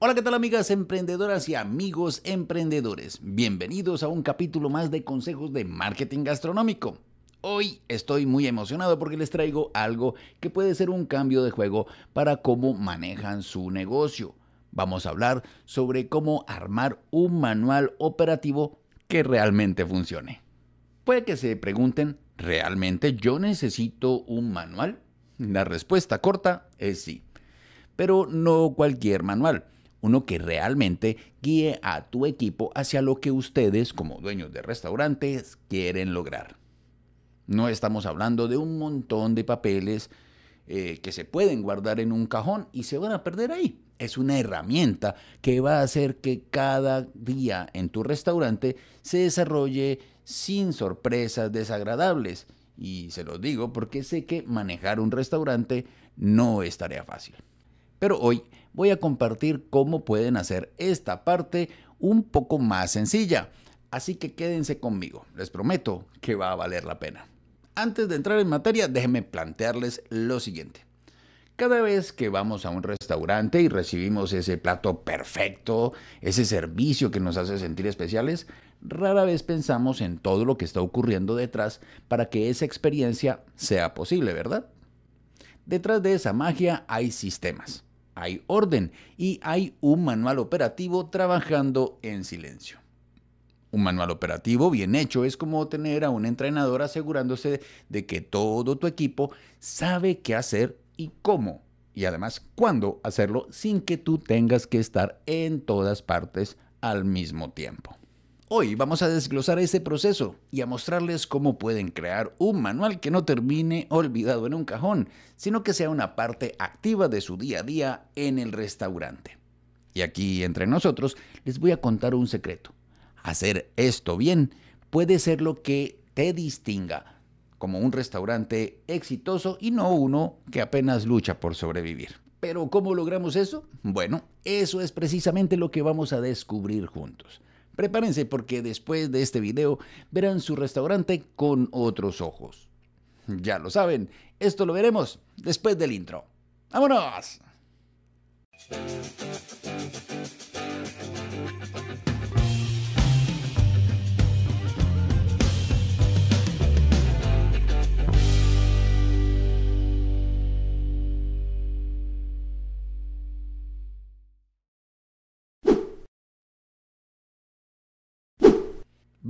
Hola, ¿qué tal amigas emprendedoras y amigos emprendedores? Bienvenidos a un capítulo más de consejos de marketing gastronómico. Hoy estoy muy emocionado porque les traigo algo que puede ser un cambio de juego para cómo manejan su negocio. Vamos a hablar sobre cómo armar un manual operativo que realmente funcione. Puede que se pregunten, ¿realmente yo necesito un manual? La respuesta corta es sí. Pero no cualquier manual uno que realmente guíe a tu equipo hacia lo que ustedes, como dueños de restaurantes, quieren lograr. No estamos hablando de un montón de papeles eh, que se pueden guardar en un cajón y se van a perder ahí. Es una herramienta que va a hacer que cada día en tu restaurante se desarrolle sin sorpresas desagradables. Y se los digo porque sé que manejar un restaurante no es tarea fácil. Pero hoy voy a compartir cómo pueden hacer esta parte un poco más sencilla. Así que quédense conmigo, les prometo que va a valer la pena. Antes de entrar en materia, déjenme plantearles lo siguiente. Cada vez que vamos a un restaurante y recibimos ese plato perfecto, ese servicio que nos hace sentir especiales, rara vez pensamos en todo lo que está ocurriendo detrás para que esa experiencia sea posible, ¿verdad? Detrás de esa magia hay sistemas hay orden y hay un manual operativo trabajando en silencio. Un manual operativo bien hecho es como tener a un entrenador asegurándose de que todo tu equipo sabe qué hacer y cómo, y además cuándo hacerlo sin que tú tengas que estar en todas partes al mismo tiempo. Hoy vamos a desglosar este proceso y a mostrarles cómo pueden crear un manual que no termine olvidado en un cajón, sino que sea una parte activa de su día a día en el restaurante. Y aquí entre nosotros les voy a contar un secreto. Hacer esto bien puede ser lo que te distinga como un restaurante exitoso y no uno que apenas lucha por sobrevivir. Pero ¿cómo logramos eso? Bueno, eso es precisamente lo que vamos a descubrir juntos. Prepárense porque después de este video verán su restaurante con otros ojos. Ya lo saben, esto lo veremos después del intro. ¡Vámonos!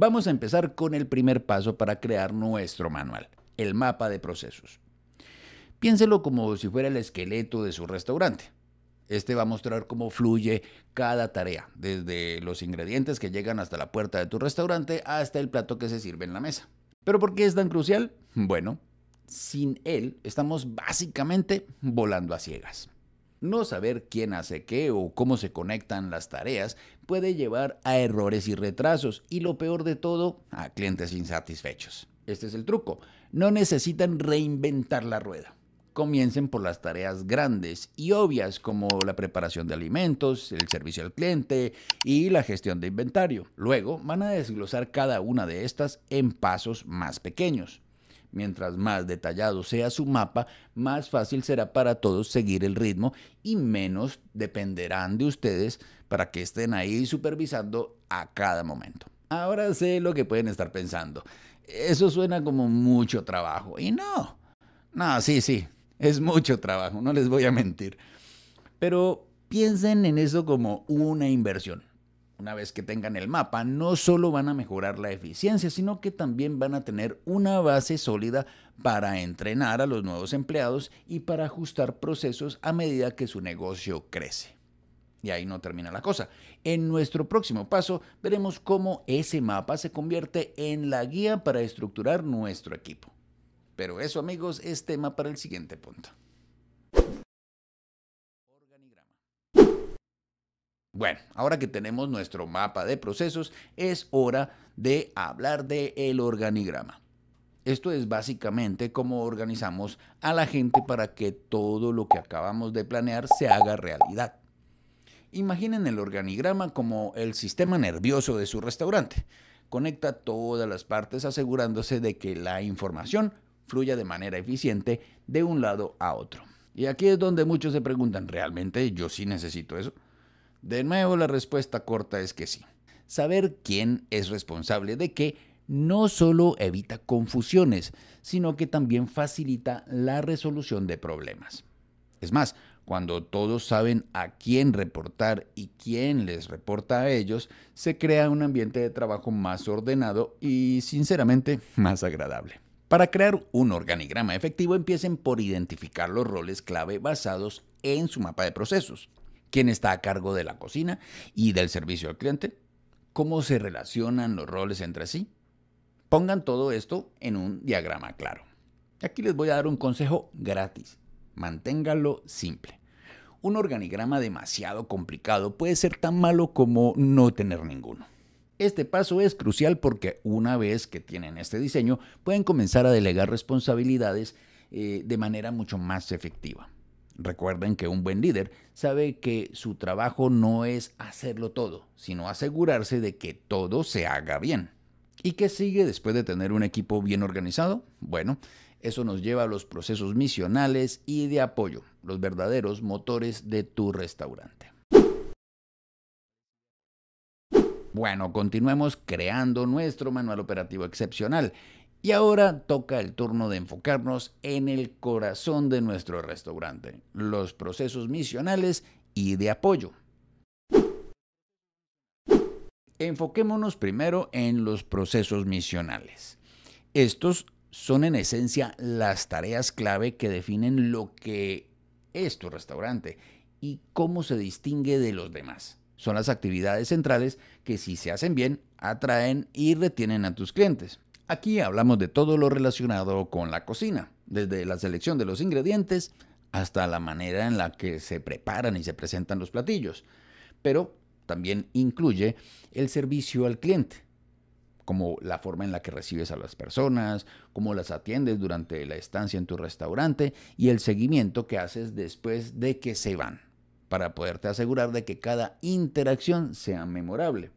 Vamos a empezar con el primer paso para crear nuestro manual, el mapa de procesos. Piénselo como si fuera el esqueleto de su restaurante. Este va a mostrar cómo fluye cada tarea, desde los ingredientes que llegan hasta la puerta de tu restaurante hasta el plato que se sirve en la mesa. ¿Pero por qué es tan crucial? Bueno, sin él estamos básicamente volando a ciegas. No saber quién hace qué o cómo se conectan las tareas puede llevar a errores y retrasos y lo peor de todo, a clientes insatisfechos. Este es el truco. No necesitan reinventar la rueda. Comiencen por las tareas grandes y obvias como la preparación de alimentos, el servicio al cliente y la gestión de inventario. Luego van a desglosar cada una de estas en pasos más pequeños. Mientras más detallado sea su mapa, más fácil será para todos seguir el ritmo y menos dependerán de ustedes para que estén ahí supervisando a cada momento. Ahora sé lo que pueden estar pensando. Eso suena como mucho trabajo. Y no, no, sí, sí, es mucho trabajo, no les voy a mentir. Pero piensen en eso como una inversión. Una vez que tengan el mapa, no solo van a mejorar la eficiencia, sino que también van a tener una base sólida para entrenar a los nuevos empleados y para ajustar procesos a medida que su negocio crece. Y ahí no termina la cosa. En nuestro próximo paso veremos cómo ese mapa se convierte en la guía para estructurar nuestro equipo. Pero eso amigos es tema para el siguiente punto. Bueno, ahora que tenemos nuestro mapa de procesos, es hora de hablar del el organigrama. Esto es básicamente cómo organizamos a la gente para que todo lo que acabamos de planear se haga realidad. Imaginen el organigrama como el sistema nervioso de su restaurante. Conecta todas las partes asegurándose de que la información fluya de manera eficiente de un lado a otro. Y aquí es donde muchos se preguntan, ¿realmente yo sí necesito eso? De nuevo, la respuesta corta es que sí. Saber quién es responsable de qué no solo evita confusiones, sino que también facilita la resolución de problemas. Es más, cuando todos saben a quién reportar y quién les reporta a ellos, se crea un ambiente de trabajo más ordenado y, sinceramente, más agradable. Para crear un organigrama efectivo empiecen por identificar los roles clave basados en su mapa de procesos. ¿Quién está a cargo de la cocina y del servicio al cliente? ¿Cómo se relacionan los roles entre sí? Pongan todo esto en un diagrama claro. Aquí les voy a dar un consejo gratis. Manténgalo simple un organigrama demasiado complicado puede ser tan malo como no tener ninguno. Este paso es crucial porque una vez que tienen este diseño, pueden comenzar a delegar responsabilidades eh, de manera mucho más efectiva. Recuerden que un buen líder sabe que su trabajo no es hacerlo todo, sino asegurarse de que todo se haga bien. ¿Y qué sigue después de tener un equipo bien organizado? Bueno, eso nos lleva a los procesos misionales y de apoyo, los verdaderos motores de tu restaurante. Bueno, continuemos creando nuestro manual operativo excepcional. Y ahora toca el turno de enfocarnos en el corazón de nuestro restaurante, los procesos misionales y de apoyo. Enfoquémonos primero en los procesos misionales. Estos son en esencia las tareas clave que definen lo que es tu restaurante y cómo se distingue de los demás. Son las actividades centrales que si se hacen bien, atraen y retienen a tus clientes. Aquí hablamos de todo lo relacionado con la cocina, desde la selección de los ingredientes hasta la manera en la que se preparan y se presentan los platillos. Pero también incluye el servicio al cliente, como la forma en la que recibes a las personas, cómo las atiendes durante la estancia en tu restaurante y el seguimiento que haces después de que se van, para poderte asegurar de que cada interacción sea memorable.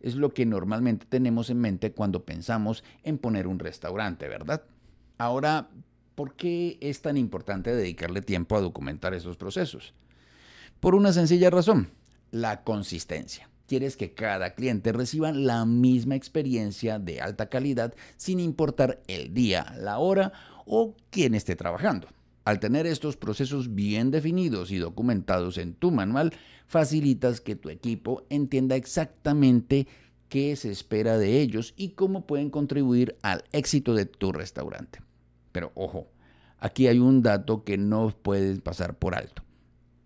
Es lo que normalmente tenemos en mente cuando pensamos en poner un restaurante, ¿verdad? Ahora, ¿por qué es tan importante dedicarle tiempo a documentar esos procesos? Por una sencilla razón, la consistencia. Quieres que cada cliente reciba la misma experiencia de alta calidad sin importar el día, la hora o quién esté trabajando. Al tener estos procesos bien definidos y documentados en tu manual, facilitas que tu equipo entienda exactamente qué se espera de ellos y cómo pueden contribuir al éxito de tu restaurante. Pero ojo, aquí hay un dato que no puedes pasar por alto,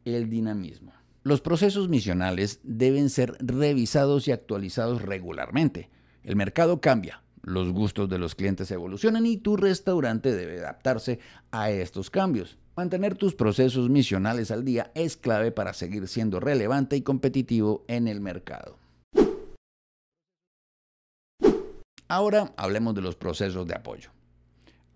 el dinamismo. Los procesos misionales deben ser revisados y actualizados regularmente. El mercado cambia, los gustos de los clientes evolucionan y tu restaurante debe adaptarse a estos cambios. Mantener tus procesos misionales al día es clave para seguir siendo relevante y competitivo en el mercado. Ahora hablemos de los procesos de apoyo.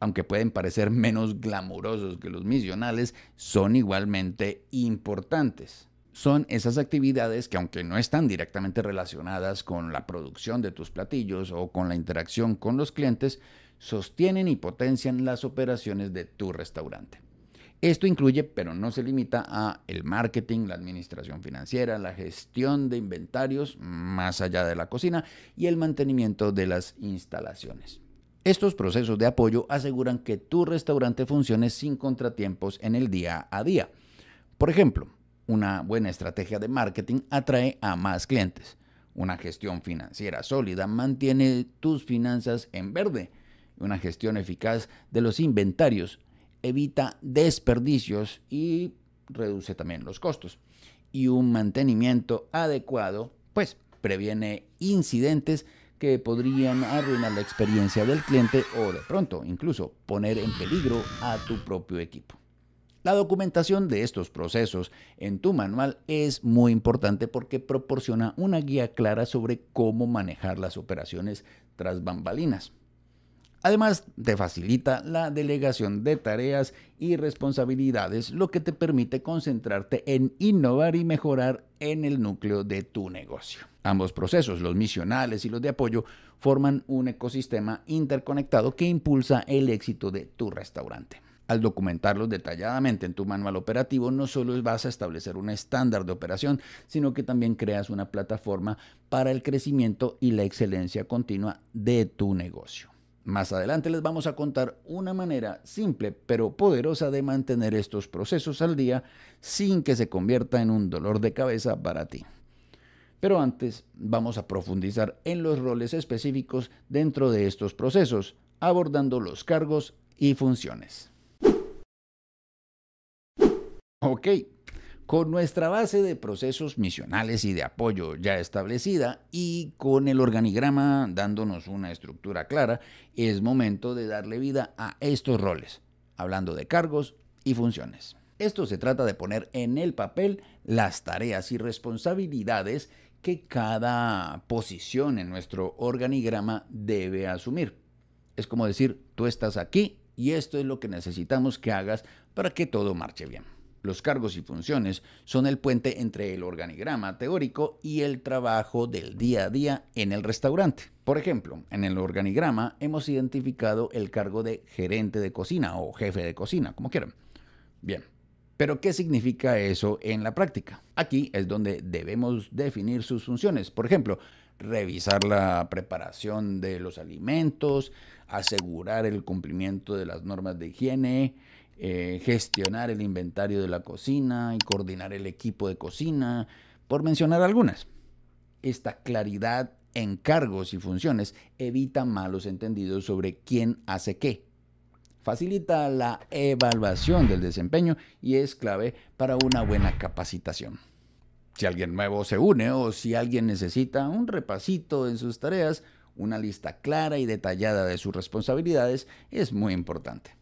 Aunque pueden parecer menos glamurosos que los misionales, son igualmente importantes son esas actividades que aunque no están directamente relacionadas con la producción de tus platillos o con la interacción con los clientes, sostienen y potencian las operaciones de tu restaurante. Esto incluye, pero no se limita a el marketing, la administración financiera, la gestión de inventarios más allá de la cocina y el mantenimiento de las instalaciones. Estos procesos de apoyo aseguran que tu restaurante funcione sin contratiempos en el día a día. Por ejemplo, una buena estrategia de marketing atrae a más clientes. Una gestión financiera sólida mantiene tus finanzas en verde. Una gestión eficaz de los inventarios evita desperdicios y reduce también los costos. Y un mantenimiento adecuado, pues, previene incidentes que podrían arruinar la experiencia del cliente o de pronto incluso poner en peligro a tu propio equipo. La documentación de estos procesos en tu manual es muy importante porque proporciona una guía clara sobre cómo manejar las operaciones tras bambalinas. Además, te facilita la delegación de tareas y responsabilidades, lo que te permite concentrarte en innovar y mejorar en el núcleo de tu negocio. Ambos procesos, los misionales y los de apoyo, forman un ecosistema interconectado que impulsa el éxito de tu restaurante. Al documentarlos detalladamente en tu manual operativo, no solo vas a establecer un estándar de operación, sino que también creas una plataforma para el crecimiento y la excelencia continua de tu negocio. Más adelante les vamos a contar una manera simple pero poderosa de mantener estos procesos al día sin que se convierta en un dolor de cabeza para ti. Pero antes vamos a profundizar en los roles específicos dentro de estos procesos, abordando los cargos y funciones. Ok, con nuestra base de procesos misionales y de apoyo ya establecida y con el organigrama dándonos una estructura clara, es momento de darle vida a estos roles, hablando de cargos y funciones. Esto se trata de poner en el papel las tareas y responsabilidades que cada posición en nuestro organigrama debe asumir. Es como decir, tú estás aquí y esto es lo que necesitamos que hagas para que todo marche bien. Los cargos y funciones son el puente entre el organigrama teórico y el trabajo del día a día en el restaurante. Por ejemplo, en el organigrama hemos identificado el cargo de gerente de cocina o jefe de cocina, como quieran. Bien, pero ¿qué significa eso en la práctica? Aquí es donde debemos definir sus funciones. Por ejemplo, revisar la preparación de los alimentos, asegurar el cumplimiento de las normas de higiene, eh, gestionar el inventario de la cocina y coordinar el equipo de cocina, por mencionar algunas. Esta claridad en cargos y funciones evita malos entendidos sobre quién hace qué. Facilita la evaluación del desempeño y es clave para una buena capacitación. Si alguien nuevo se une o si alguien necesita un repasito en sus tareas, una lista clara y detallada de sus responsabilidades es muy importante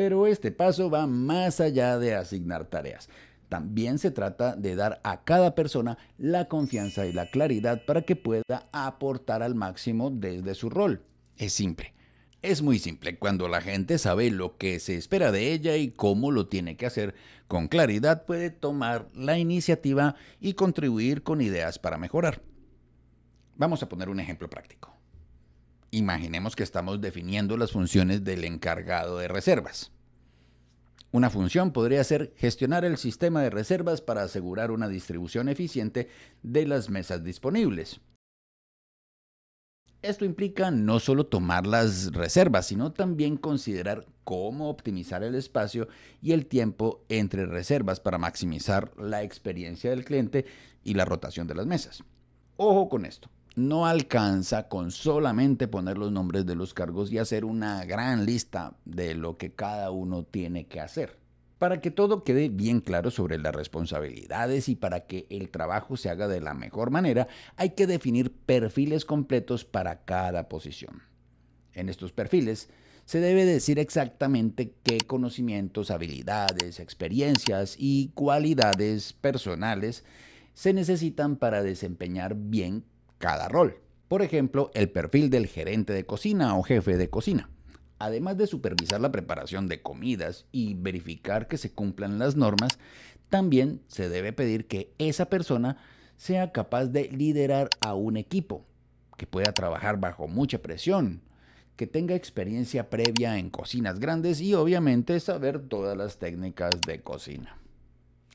pero este paso va más allá de asignar tareas. También se trata de dar a cada persona la confianza y la claridad para que pueda aportar al máximo desde su rol. Es simple. Es muy simple cuando la gente sabe lo que se espera de ella y cómo lo tiene que hacer. Con claridad puede tomar la iniciativa y contribuir con ideas para mejorar. Vamos a poner un ejemplo práctico imaginemos que estamos definiendo las funciones del encargado de reservas. Una función podría ser gestionar el sistema de reservas para asegurar una distribución eficiente de las mesas disponibles. Esto implica no solo tomar las reservas, sino también considerar cómo optimizar el espacio y el tiempo entre reservas para maximizar la experiencia del cliente y la rotación de las mesas. Ojo con esto no alcanza con solamente poner los nombres de los cargos y hacer una gran lista de lo que cada uno tiene que hacer. Para que todo quede bien claro sobre las responsabilidades y para que el trabajo se haga de la mejor manera, hay que definir perfiles completos para cada posición. En estos perfiles se debe decir exactamente qué conocimientos, habilidades, experiencias y cualidades personales se necesitan para desempeñar bien cada rol. Por ejemplo, el perfil del gerente de cocina o jefe de cocina. Además de supervisar la preparación de comidas y verificar que se cumplan las normas, también se debe pedir que esa persona sea capaz de liderar a un equipo, que pueda trabajar bajo mucha presión, que tenga experiencia previa en cocinas grandes y obviamente saber todas las técnicas de cocina.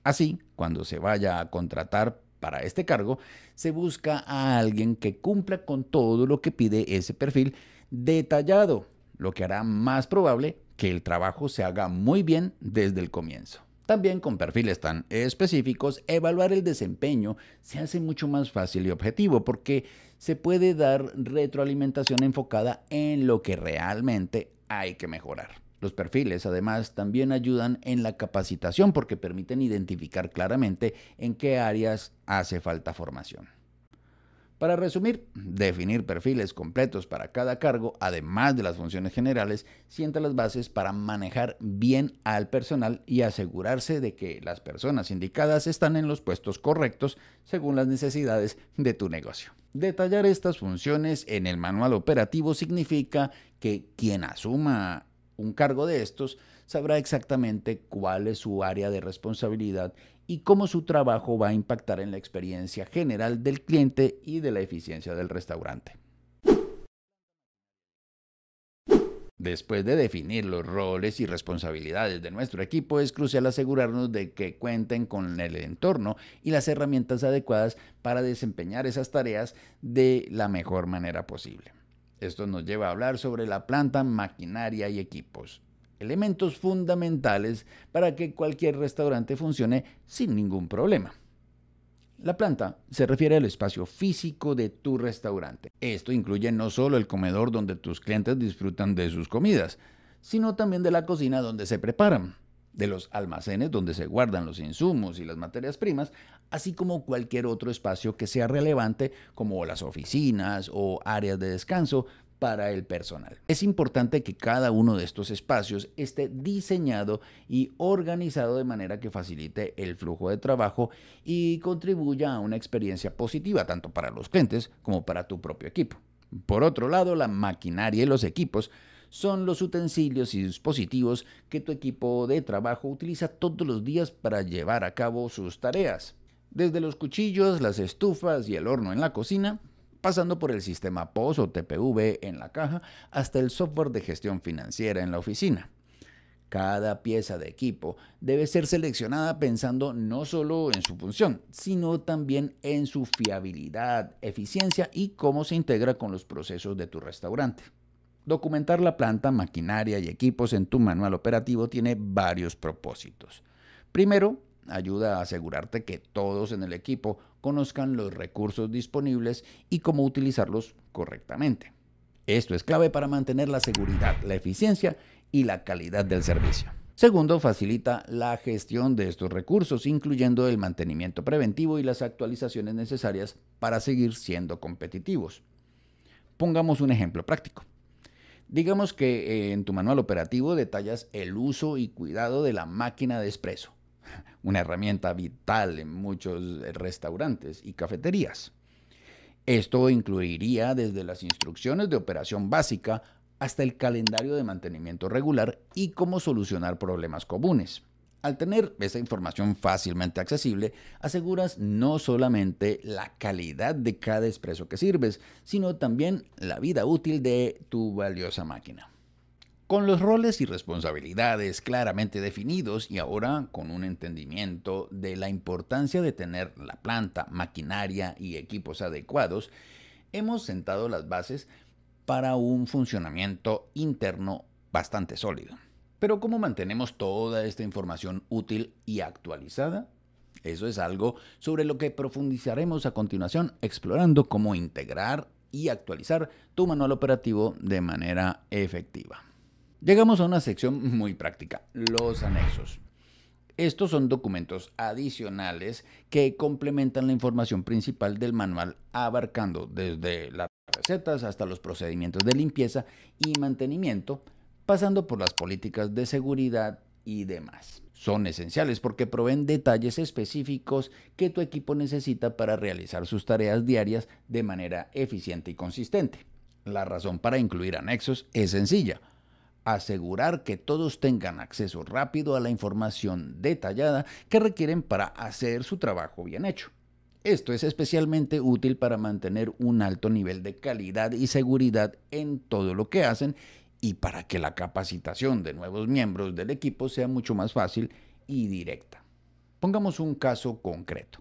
Así, cuando se vaya a contratar para este cargo, se busca a alguien que cumpla con todo lo que pide ese perfil detallado, lo que hará más probable que el trabajo se haga muy bien desde el comienzo. También con perfiles tan específicos, evaluar el desempeño se hace mucho más fácil y objetivo porque se puede dar retroalimentación enfocada en lo que realmente hay que mejorar. Los perfiles además también ayudan en la capacitación porque permiten identificar claramente en qué áreas hace falta formación. Para resumir, definir perfiles completos para cada cargo, además de las funciones generales, sienta las bases para manejar bien al personal y asegurarse de que las personas indicadas están en los puestos correctos según las necesidades de tu negocio. Detallar estas funciones en el manual operativo significa que quien asuma un cargo de estos, sabrá exactamente cuál es su área de responsabilidad y cómo su trabajo va a impactar en la experiencia general del cliente y de la eficiencia del restaurante. Después de definir los roles y responsabilidades de nuestro equipo, es crucial asegurarnos de que cuenten con el entorno y las herramientas adecuadas para desempeñar esas tareas de la mejor manera posible. Esto nos lleva a hablar sobre la planta, maquinaria y equipos, elementos fundamentales para que cualquier restaurante funcione sin ningún problema. La planta se refiere al espacio físico de tu restaurante. Esto incluye no solo el comedor donde tus clientes disfrutan de sus comidas, sino también de la cocina donde se preparan de los almacenes donde se guardan los insumos y las materias primas, así como cualquier otro espacio que sea relevante como las oficinas o áreas de descanso para el personal. Es importante que cada uno de estos espacios esté diseñado y organizado de manera que facilite el flujo de trabajo y contribuya a una experiencia positiva tanto para los clientes como para tu propio equipo. Por otro lado, la maquinaria y los equipos son los utensilios y dispositivos que tu equipo de trabajo utiliza todos los días para llevar a cabo sus tareas. Desde los cuchillos, las estufas y el horno en la cocina, pasando por el sistema POS o TPV en la caja, hasta el software de gestión financiera en la oficina. Cada pieza de equipo debe ser seleccionada pensando no solo en su función, sino también en su fiabilidad, eficiencia y cómo se integra con los procesos de tu restaurante. Documentar la planta, maquinaria y equipos en tu manual operativo tiene varios propósitos. Primero, ayuda a asegurarte que todos en el equipo conozcan los recursos disponibles y cómo utilizarlos correctamente. Esto es clave para mantener la seguridad, la eficiencia y la calidad del servicio. Segundo, facilita la gestión de estos recursos, incluyendo el mantenimiento preventivo y las actualizaciones necesarias para seguir siendo competitivos. Pongamos un ejemplo práctico. Digamos que eh, en tu manual operativo detallas el uso y cuidado de la máquina de espresso, una herramienta vital en muchos eh, restaurantes y cafeterías. Esto incluiría desde las instrucciones de operación básica hasta el calendario de mantenimiento regular y cómo solucionar problemas comunes. Al tener esa información fácilmente accesible, aseguras no solamente la calidad de cada expreso que sirves, sino también la vida útil de tu valiosa máquina. Con los roles y responsabilidades claramente definidos y ahora con un entendimiento de la importancia de tener la planta, maquinaria y equipos adecuados, hemos sentado las bases para un funcionamiento interno bastante sólido. Pero ¿cómo mantenemos toda esta información útil y actualizada? Eso es algo sobre lo que profundizaremos a continuación explorando cómo integrar y actualizar tu manual operativo de manera efectiva. Llegamos a una sección muy práctica, los anexos. Estos son documentos adicionales que complementan la información principal del manual abarcando desde las recetas hasta los procedimientos de limpieza y mantenimiento, pasando por las políticas de seguridad y demás. Son esenciales porque proveen detalles específicos que tu equipo necesita para realizar sus tareas diarias de manera eficiente y consistente. La razón para incluir anexos es sencilla. Asegurar que todos tengan acceso rápido a la información detallada que requieren para hacer su trabajo bien hecho. Esto es especialmente útil para mantener un alto nivel de calidad y seguridad en todo lo que hacen y para que la capacitación de nuevos miembros del equipo sea mucho más fácil y directa. Pongamos un caso concreto.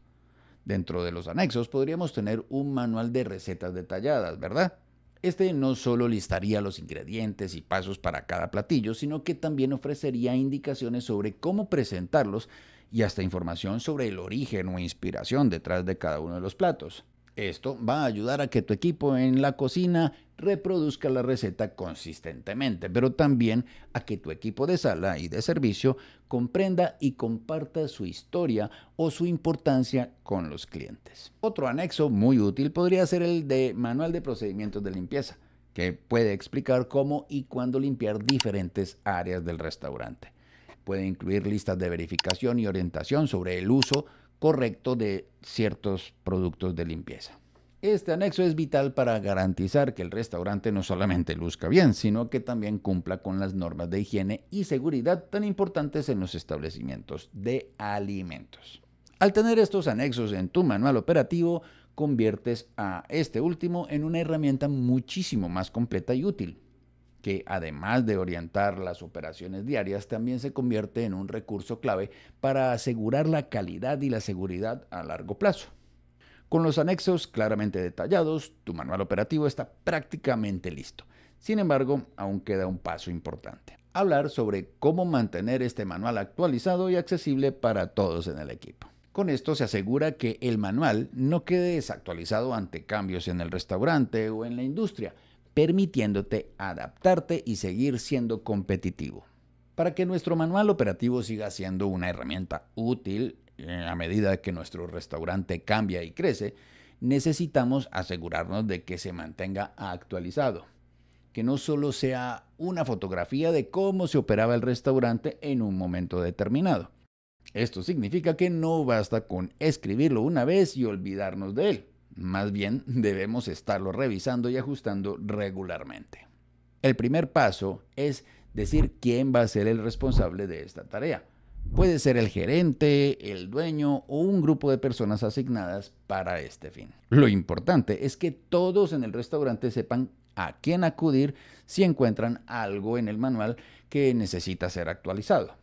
Dentro de los anexos podríamos tener un manual de recetas detalladas, ¿verdad? Este no solo listaría los ingredientes y pasos para cada platillo, sino que también ofrecería indicaciones sobre cómo presentarlos y hasta información sobre el origen o inspiración detrás de cada uno de los platos. Esto va a ayudar a que tu equipo en la cocina reproduzca la receta consistentemente, pero también a que tu equipo de sala y de servicio comprenda y comparta su historia o su importancia con los clientes. Otro anexo muy útil podría ser el de manual de procedimientos de limpieza, que puede explicar cómo y cuándo limpiar diferentes áreas del restaurante. Puede incluir listas de verificación y orientación sobre el uso correcto de ciertos productos de limpieza. Este anexo es vital para garantizar que el restaurante no solamente luzca bien, sino que también cumpla con las normas de higiene y seguridad tan importantes en los establecimientos de alimentos. Al tener estos anexos en tu manual operativo, conviertes a este último en una herramienta muchísimo más completa y útil que además de orientar las operaciones diarias, también se convierte en un recurso clave para asegurar la calidad y la seguridad a largo plazo. Con los anexos claramente detallados, tu manual operativo está prácticamente listo. Sin embargo, aún queda un paso importante. Hablar sobre cómo mantener este manual actualizado y accesible para todos en el equipo. Con esto se asegura que el manual no quede desactualizado ante cambios en el restaurante o en la industria, permitiéndote adaptarte y seguir siendo competitivo. Para que nuestro manual operativo siga siendo una herramienta útil eh, a medida que nuestro restaurante cambia y crece, necesitamos asegurarnos de que se mantenga actualizado, que no solo sea una fotografía de cómo se operaba el restaurante en un momento determinado. Esto significa que no basta con escribirlo una vez y olvidarnos de él. Más bien debemos estarlo revisando y ajustando regularmente. El primer paso es decir quién va a ser el responsable de esta tarea. Puede ser el gerente, el dueño o un grupo de personas asignadas para este fin. Lo importante es que todos en el restaurante sepan a quién acudir si encuentran algo en el manual que necesita ser actualizado.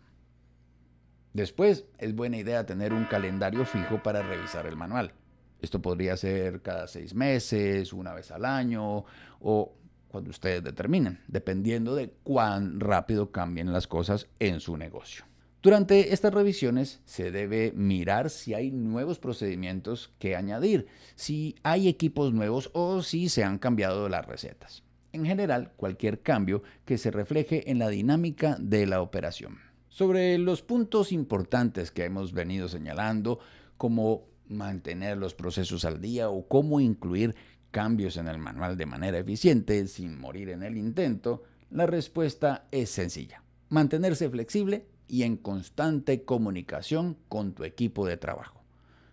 Después, es buena idea tener un calendario fijo para revisar el manual. Esto podría ser cada seis meses, una vez al año o cuando ustedes determinen, dependiendo de cuán rápido cambien las cosas en su negocio. Durante estas revisiones se debe mirar si hay nuevos procedimientos que añadir, si hay equipos nuevos o si se han cambiado las recetas. En general, cualquier cambio que se refleje en la dinámica de la operación. Sobre los puntos importantes que hemos venido señalando, como mantener los procesos al día o cómo incluir cambios en el manual de manera eficiente sin morir en el intento, la respuesta es sencilla. Mantenerse flexible y en constante comunicación con tu equipo de trabajo.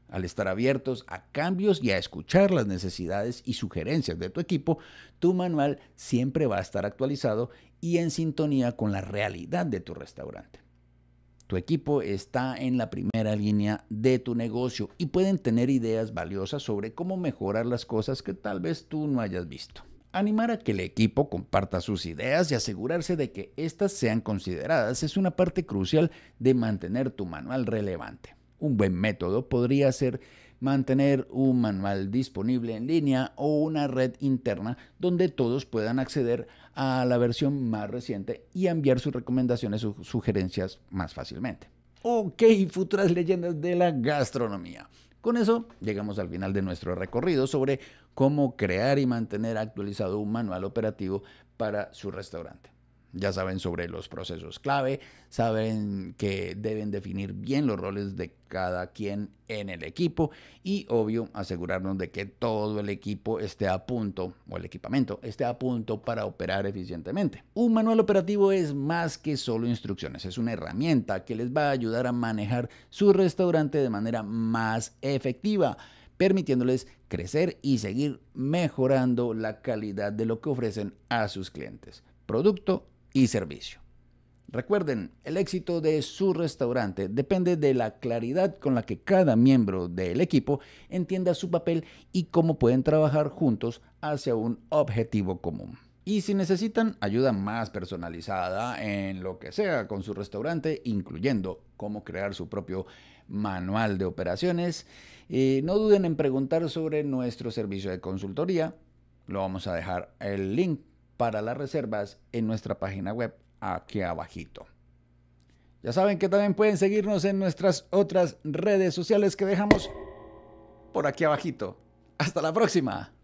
Al estar abiertos a cambios y a escuchar las necesidades y sugerencias de tu equipo, tu manual siempre va a estar actualizado y en sintonía con la realidad de tu restaurante. Tu equipo está en la primera línea de tu negocio y pueden tener ideas valiosas sobre cómo mejorar las cosas que tal vez tú no hayas visto. Animar a que el equipo comparta sus ideas y asegurarse de que éstas sean consideradas es una parte crucial de mantener tu manual relevante. Un buen método podría ser mantener un manual disponible en línea o una red interna donde todos puedan acceder a la versión más reciente y enviar sus recomendaciones o sugerencias más fácilmente. Ok, futuras leyendas de la gastronomía. Con eso llegamos al final de nuestro recorrido sobre cómo crear y mantener actualizado un manual operativo para su restaurante ya saben sobre los procesos clave, saben que deben definir bien los roles de cada quien en el equipo y obvio asegurarnos de que todo el equipo esté a punto o el equipamiento esté a punto para operar eficientemente. Un manual operativo es más que solo instrucciones, es una herramienta que les va a ayudar a manejar su restaurante de manera más efectiva permitiéndoles crecer y seguir mejorando la calidad de lo que ofrecen a sus clientes, producto y servicio. Recuerden, el éxito de su restaurante depende de la claridad con la que cada miembro del equipo entienda su papel y cómo pueden trabajar juntos hacia un objetivo común. Y si necesitan ayuda más personalizada en lo que sea con su restaurante, incluyendo cómo crear su propio manual de operaciones, eh, no duden en preguntar sobre nuestro servicio de consultoría. Lo vamos a dejar el link para las reservas en nuestra página web aquí abajito. Ya saben que también pueden seguirnos en nuestras otras redes sociales que dejamos por aquí abajito. Hasta la próxima.